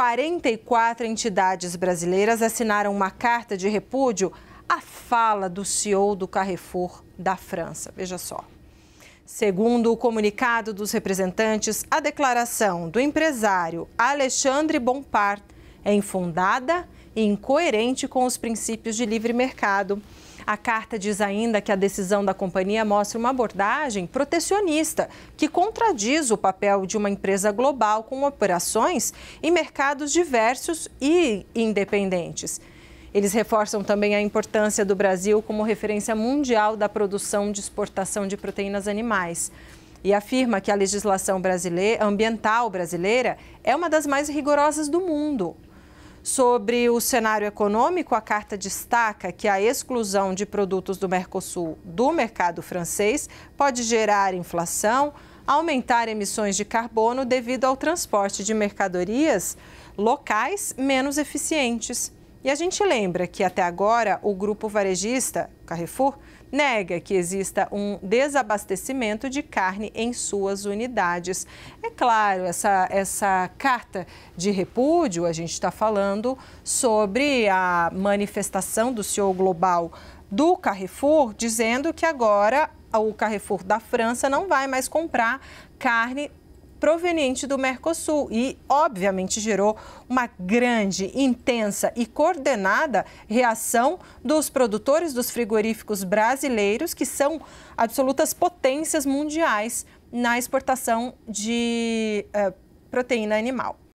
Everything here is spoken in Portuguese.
44 entidades brasileiras assinaram uma carta de repúdio à fala do CEO do Carrefour da França. Veja só. Segundo o comunicado dos representantes, a declaração do empresário Alexandre Bompard é infundada e incoerente com os princípios de livre mercado. A carta diz ainda que a decisão da companhia mostra uma abordagem protecionista, que contradiz o papel de uma empresa global com operações em mercados diversos e independentes. Eles reforçam também a importância do Brasil como referência mundial da produção de exportação de proteínas animais e afirma que a legislação brasileira, ambiental brasileira é uma das mais rigorosas do mundo. Sobre o cenário econômico, a carta destaca que a exclusão de produtos do Mercosul do mercado francês pode gerar inflação, aumentar emissões de carbono devido ao transporte de mercadorias locais menos eficientes. E a gente lembra que até agora o grupo varejista Carrefour nega que exista um desabastecimento de carne em suas unidades. É claro, essa, essa carta de repúdio, a gente está falando sobre a manifestação do CEO Global do Carrefour, dizendo que agora o Carrefour da França não vai mais comprar carne proveniente do Mercosul e, obviamente, gerou uma grande, intensa e coordenada reação dos produtores dos frigoríficos brasileiros, que são absolutas potências mundiais na exportação de uh, proteína animal.